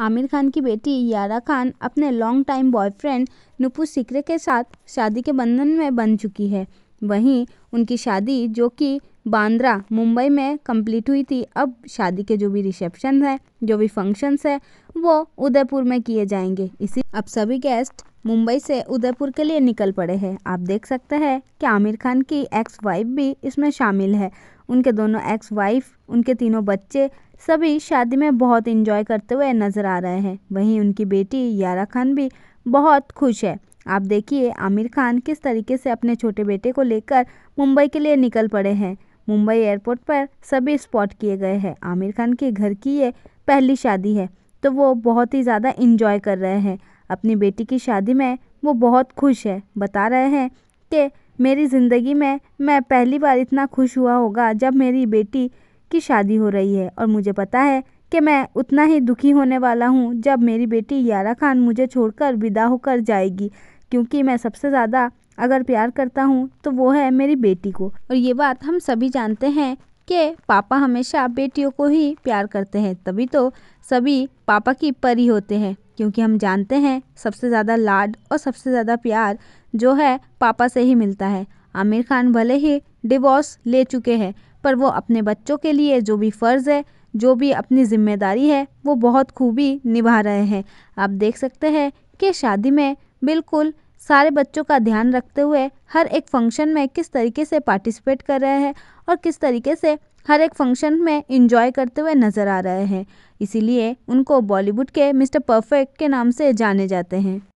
आमिर खान की बेटी यारा खान अपने long time boyfriend Nupur Shikhare के साथ शादी के बंधन में बन चुकी है वहीं उनकी शादी जो कि बांद्रा मुंबई में कंप्लीट हुई थी अब शादी के जो भी रिसेप्शन है जो भी फंक्शंस है वो उदयपुर में किए जाएंगे इसी अब सभी गेस्ट मुंबई से उदयपुर के लिए निकल पड़े हैं आप देख सकते हैं कि आमिर खान की एक्स वाइफ भी इसमें शामिल है उनके दोनों एक्स वाइफ उनके तीनों बच्चे सभी शादी में बहुत इंजॉय करते हुए नजर आ रहे हैं वहीं उनकी बेटी यारा खान भी बहुत खुश है आप देखिए आमिर खान किस तरीके से अपने छोटे बेटे को लेकर मुंबई के लिए निकल पड़े हैं मुंबई एयरपोर्ट पर सभी स्पॉट किए गए हैं आमिर खान के घर की ये पहली शादी है तो वो बहुत ही ज़्यादा इंजॉय कर रहे हैं अपनी बेटी की शादी में वो बहुत खुश है बता रहे हैं कि मेरी ज़िंदगी में मैं पहली बार इतना खुश हुआ होगा जब मेरी बेटी की शादी हो रही है और मुझे पता है कि मैं उतना ही दुखी होने वाला हूँ जब मेरी बेटी यारा खान मुझे छोड़कर विदा होकर जाएगी क्योंकि मैं सबसे ज़्यादा अगर प्यार करता हूँ तो वो है मेरी बेटी को और ये बात हम सभी जानते हैं कि पापा हमेशा बेटियों को ही प्यार करते हैं तभी तो सभी पापा की परी होते हैं क्योंकि हम जानते हैं सबसे ज़्यादा लाड और सबसे ज़्यादा प्यार जो है पापा से ही मिलता है आमिर खान भले ही डिवोर्स ले चुके हैं पर वो अपने बच्चों के लिए जो भी फ़र्ज़ है जो भी अपनी ज़िम्मेदारी है वो बहुत खूबी निभा रहे हैं आप देख सकते हैं कि शादी में बिल्कुल सारे बच्चों का ध्यान रखते हुए हर एक फंक्शन में किस तरीके से पार्टिसिपेट कर रहे हैं और किस तरीके से हर एक फंक्शन में इंजॉय करते हुए नज़र आ रहे हैं इसीलिए उनको बॉलीवुड के मिस्टर परफेक्ट के नाम से जाने जाते हैं